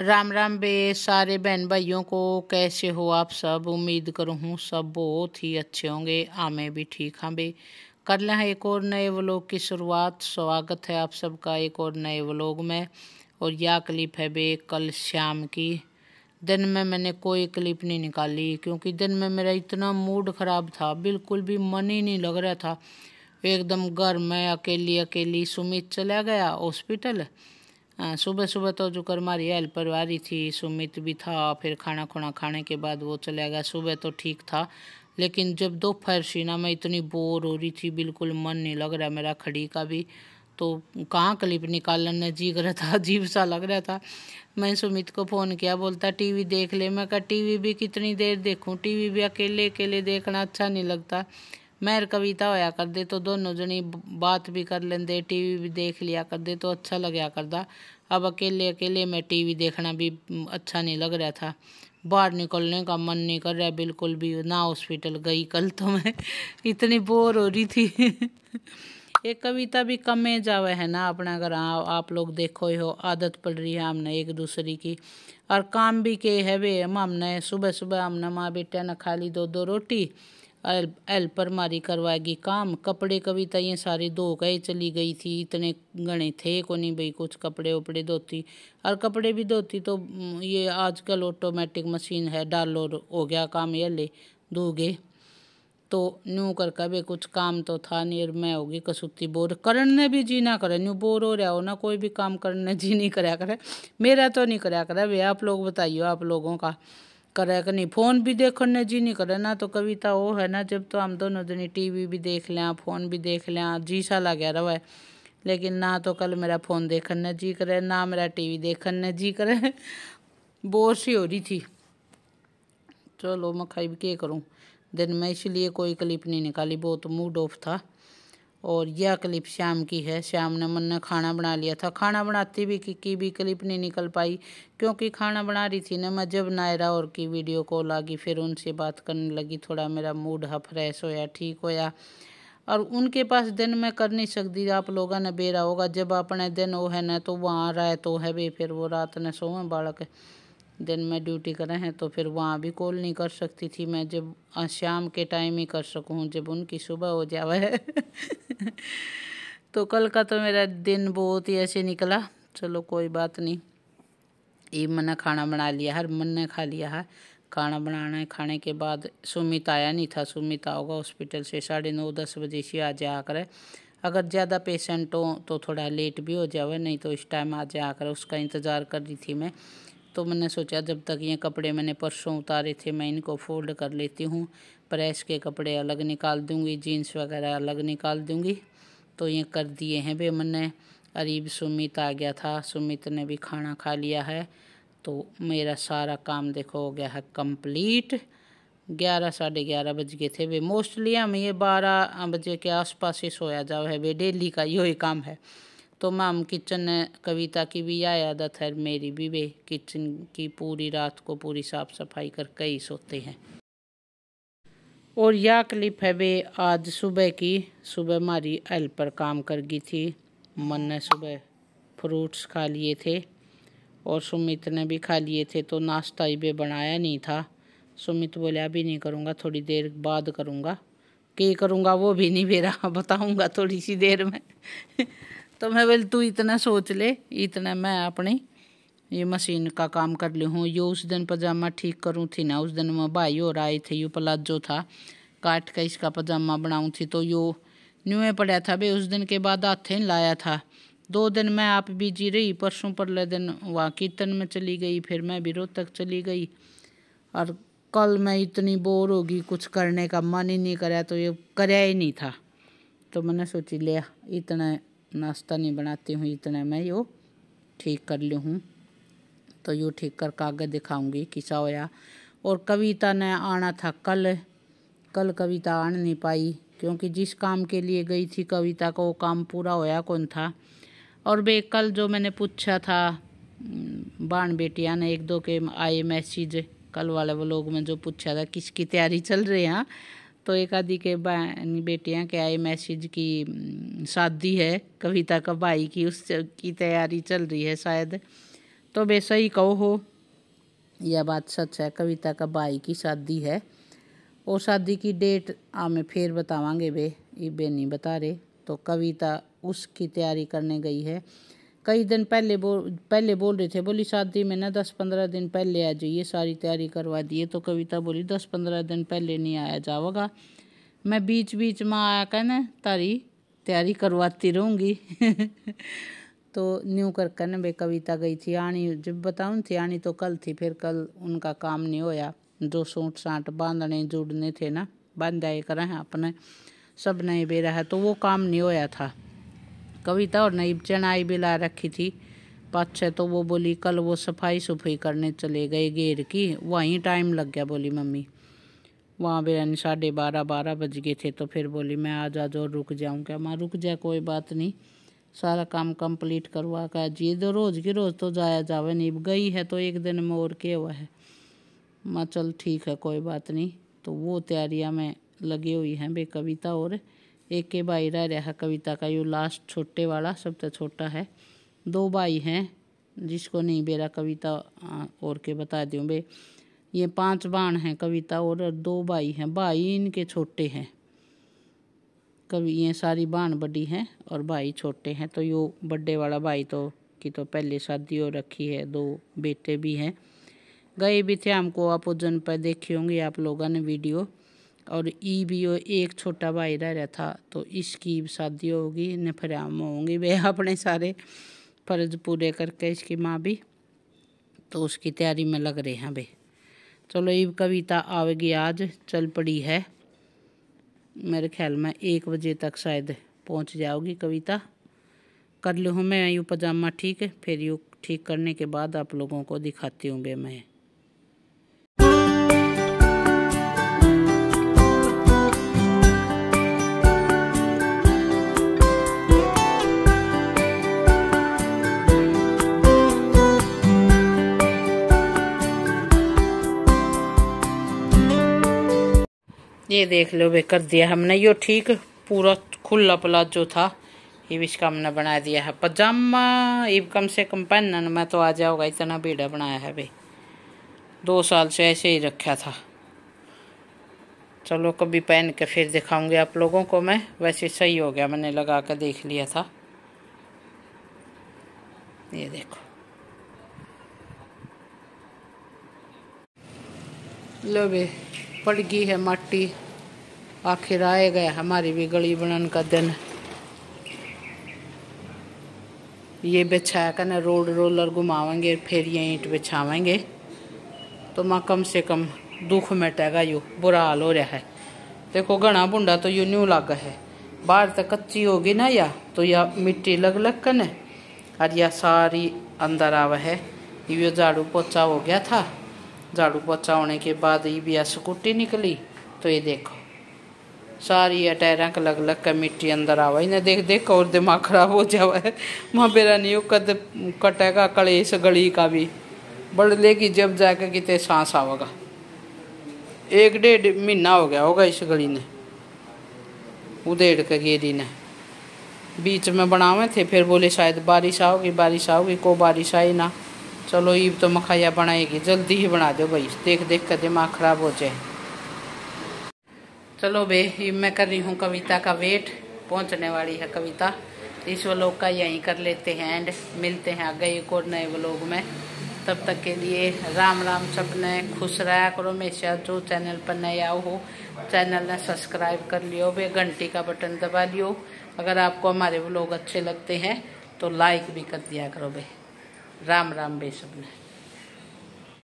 राम राम बे सारे बहन भाइयों को कैसे हो आप सब उम्मीद करूँ हूँ सब बहुत ही अच्छे होंगे मैं भी ठीक हाँ बे कर लें एक और नए व्लॉग की शुरुआत स्वागत है आप सबका एक और नए व्लॉग में और यह क्लिप है बे कल शाम की दिन में मैंने कोई क्लिप नहीं निकाली क्योंकि दिन में मेरा इतना मूड ख़राब था बिल्कुल भी मन ही नहीं लग रहा था एकदम घर में अकेली अकेली सुमित चला गया हॉस्पिटल हाँ, सुबह सुबह तो जो कर हेल्पर आ रही थी सुमित भी था फिर खाना खुना खाने के बाद वो चला गया सुबह तो ठीक था लेकिन जब दोपहर सी ना मैं इतनी बोर हो रही थी बिल्कुल मन नहीं लग रहा मेरा खड़ी का भी तो कहाँ क्लिप निकालने जी कर रहा था अजीब सा लग रहा था मैं सुमित को फ़ोन किया बोलता टीवी देख ले मैं कहा टीवी भी कितनी देर देखूँ टीवी भी अकेले अकेले देखना अच्छा नहीं लगता मैर कविता होया कर दे तो दोनों जनी बात भी कर लेंदे टीवी भी देख लिया कर दे तो अच्छा लग्या करता अब अकेले अकेले में टीवी देखना भी अच्छा नहीं लग रहा था बाहर निकलने का मन नहीं कर रहा बिल्कुल भी ना हॉस्पिटल गई कल तो मैं इतनी बोर हो रही थी एक कविता भी कम में जावे है ना अपने अगर आप लोग देखो ही हो आदत पड़ रही है हमने एक दूसरे की और काम भी के है वे हम हमने सुबह सुबह हमने माँ बेटा ने खा ली दो दो रोटी हेल्पर मारी करवाएगी काम कपड़े तो ये सारी धो गए चली गई थी इतने गणे थे को नहीं भाई कुछ कपड़े उपड़े धोती और कपड़े भी धोती तो ये आजकल ऑटोमेटिक मशीन है डालो हो गया काम ये ले धोगे तो न्यू कर कभी कुछ काम तो था नहीं मैं होगी कसूती बोर करण ने भी जी ना करे न्यू बोर हो रहा हो ना कोई भी काम करने जी नहीं कराया करे मेरा तो नहीं करा करे भैया आप लोग बताइए आप लोगों का करे कि नहीं फ़ोन भी देखने ने जी नहीं करे ना तो कविता वो है ना जब तो हम दोनों जनी टीवी भी देख लें फ़ोन भी देख लें जी सा लगे रहा है लेकिन ना तो कल मेरा फ़ोन देखने ने जी करे ना मेरा टीवी देखने ने जी करे बोर सी हो रही थी चलो मैं खाई भी क्या करूँ दिन में इसलिए कोई क्लिप नहीं निकाली बहुत मूड ऑफ था और यह क्लिप शाम की है शाम ने मन ने खाना बना लिया था खाना बनाती भी की, की भी क्लिप नहीं निकल पाई क्योंकि खाना बना रही थी ना मैं जब नायरा और की वीडियो कॉल आ गई फिर उनसे बात करने लगी थोड़ा मेरा मूड हाँ फ्रेश होया ठीक होया और उनके पास दिन में कर नहीं सकती आप लोगों ने बेरा होगा जब अपने दिन वो है ना तो वहाँ राय तो है भी फिर वो रात ने सोवें बालक दिन में ड्यूटी करें हैं तो फिर वहाँ भी कॉल नहीं कर सकती थी मैं जब शाम के टाइम ही कर सकूँ जब उनकी सुबह हो जावे तो कल का तो मेरा दिन बहुत ही ऐसे निकला चलो कोई बात नहीं ये मैंने खाना बना लिया हर मन ने खा लिया है खाना बनाना है खाने के बाद सुमित आया नहीं था सुमित आओगा हॉस्पिटल से साढ़े नौ दस बजे से आ जा कर अगर ज़्यादा पेशेंट हो तो थोड़ा लेट भी हो जावे नहीं तो इस टाइम आ जा कर उसका इंतज़ार कर रही थी मैं तो मैंने सोचा जब तक ये कपड़े मैंने परसों उतारे थे मैं इनको फोल्ड कर लेती हूँ प्रेस के कपड़े अलग निकाल दूँगी जीन्स वगैरह अलग निकाल दूँगी तो ये कर दिए हैं भी मैंने अरीब सुमित आ गया था सुमित ने भी खाना खा लिया है तो मेरा सारा काम देखो हो गया है कम्प्लीट ग्यारह साढ़े ग्यारह बज गए थे वे मोस्टली हम ये बारह बजे के आसपास ही सोया जाओ है वे डेली का यही काम है तो माम किचन ने कविता की भी यह आदत है मेरी भी वे किचन की पूरी रात को पूरी साफ सफाई करके ही सोते हैं और यह क्लिप है वे आज सुबह की सुबह हमारी एल पर काम कर गई थी मन ने सुबह फ्रूट्स खा लिए थे और सुमित ने भी खा लिए थे तो नाश्ता ही वे बनाया नहीं था सुमित बोले अभी नहीं करूँगा थोड़ी देर बाद करूँगा कि करूँगा वो भी नहीं मेरा बताऊँगा थोड़ी सी देर में तो मैं बोल तू इतना सोच ले इतना मैं अपनी ये मशीन का काम कर ली हूँ यो उस दिन पजामा ठीक करूँ थी ना उस दिन मैं भाई और आए थे यो प्लाजो था काट का इसका पजामा बनाऊँ थी तो यो न्यूए पड़ा था भाई उस दिन के बाद हाथे लाया था दो दिन मैं आप बिजी रही परसों परले दिन वहाँ कीर्तन में चली गई फिर मैं भी तक चली गई और कल मैं इतनी बोर होगी कुछ करने का मन ही नहीं करा तो ये कराया ही नहीं था तो मैंने सोची लिया इतना नाश्ता नहीं बनाती हूँ इतने में यो ठीक कर ली हूँ तो यो ठीक कर आगे दिखाऊंगी किसा होया और कविता ने आना था कल कल कविता आ नहीं पाई क्योंकि जिस काम के लिए गई थी कविता का वो काम पूरा होया कौन था और वे कल जो मैंने पूछा था बाण बेटिया ने एक दो के आए मैसेज कल वाले वो लोग में जो पूछा था किसकी तैयारी चल रही है हाँ? तो एक आदि के बेटियां के आए मैसेज की शादी है कविता का भाई की उस की तैयारी चल रही है शायद तो वैसा ही कहो हो यह बात सच है कविता का भाई की शादी है और शादी की डेट हमें फिर बतावांगे बे ये बे नहीं बता रहे तो कविता उसकी तैयारी करने गई है कई दिन पहले बोल पहले बोल रहे थे बोली शादी में ना दस पंद्रह दिन पहले आ जाइए सारी तैयारी करवा दिए तो कविता बोली दस पंद्रह दिन पहले नहीं आया जाओगा मैं बीच बीच में आया कहने तारी तैयारी करवाती रहूँगी तो न्यू कर कहने भाई कविता गई थी आनी जब बताऊँ थी आनी तो कल थी फिर कल उनका काम नहीं होया जो सूट साँट बांधने जुड़ने थे ना बांधाए करें अपने सब नहीं बेरा है तो वो काम नहीं होया था कविता और नई चनाई भी ला रखी थी पाछे तो वो बोली कल वो सफाई सफाई करने चले गए गेर की वहीं टाइम लग गया बोली मम्मी वहाँ बिरयानी साढ़े बारह बारह बज गए थे तो फिर बोली मैं आज आज और रुक जाऊँ क्या माँ रुक जाए कोई बात नहीं सारा काम कंप्लीट करवा का जी तो रोज़ की रोज़ तो जाया जावे नहीं गई है तो एक दिन में और के हुआ है माँ चल ठीक है कोई बात नहीं तो वो तैयारियाँ में लगी हुई हैं बे कविता और एक के भाई रह रहा है कविता का यू लास्ट छोटे वाला सबसे छोटा है दो भाई हैं जिसको नहीं बेरा कविता और के बता दूँ बे ये पांच बाण हैं कविता और दो भाई हैं भाई इनके छोटे हैं कवि ये सारी बाण बड़ी हैं और भाई छोटे हैं तो यो बड्डे वाला भाई तो की तो पहले शादी हो रखी है दो बेटे भी हैं गए भी थे हमको आप जन पर देखे होंगे आप लोगों ने वीडियो और ई भी वो एक छोटा भाई रह रहा था तो इसकी शादी होगी इन्हें आम होंगी वे अपने सारे फर्ज पूरे करके इसकी माँ भी तो उसकी तैयारी में लग रहे हैं वे चलो ये कविता आवेगी आज चल पड़ी है मेरे ख्याल में एक बजे तक शायद पहुंच जाओगी कविता कर लूँ मैं यूँ पजामा ठीक है फिर यूँ ठीक करने के बाद आप लोगों को दिखाती हूँ बे मैं ये देख लो भाई कर दिया हमने ये ठीक पूरा खुला प्लाजो था ये भी इसका हमने बना दिया है पजामा ये कम से कम पहनने में तो आ जाओगा इतना बेड़ा बनाया है भाई दो साल से ऐसे ही रखा था चलो कभी पहन के फिर दिखाऊंगी आप लोगों को मैं वैसे सही हो गया मैंने लगा कर देख लिया था ये देखो लो भाई पड़ गई है माटी आखिर आएगा हमारी भी गली बनन का दिन ये बिछाया करना रोड रोलर घुमावेंगे फिर ये ईंट बिछावेंगे तो माँ कम से कम दुख मिटेगा यू बुरा हाल हो रहा है देखो घना बुंडा तो यू न्यू लग है बाहर तक तो कच्ची होगी ना या तो या मिट्टी लग लग कर और या सारी अंदर आवा है ये झाड़ू पोचा हो गया था झाड़ू पोछा होने के बाद ये भी स्कूटी निकली तो ये देखो सारी टायरों के अलग अलग मिट्टी अंदर आवा इन्हें देख देख और दिमाग खराब हो जावा वहाँ बेरा नहीं कद कटेगा इस गली का भी बढ़ लेगी जब जाके कितने सांस आवेगा एक डेढ़ महीना हो गया होगा इस गली ने उधेड़ के गेरी ने बीच में बनावे थे फिर बोले शायद बारिश आओगी बारिश आओगी को बारिश आई ना चलो ईब तो मखाया बनाएगी जल्दी ही बना दो भाई देख देख कर दिमाग खराब हो जाए चलो बे ईब मैं कर रही हूँ कविता का वेट पहुँचने वाली है कविता इस व्लॉग का यहीं कर लेते हैं एंड मिलते हैं आगे एक और नए व्लॉग में तब तक के लिए राम राम सपने खुश रहा करो हमेशा जो चैनल पर नए आओ हो चैनल ने सब्सक्राइब कर लियो वे घंटी का बटन दबा लियो अगर आपको हमारे व्लॉग अच्छे लगते हैं तो लाइक भी कर दिया करो भाई राम राम बेसबना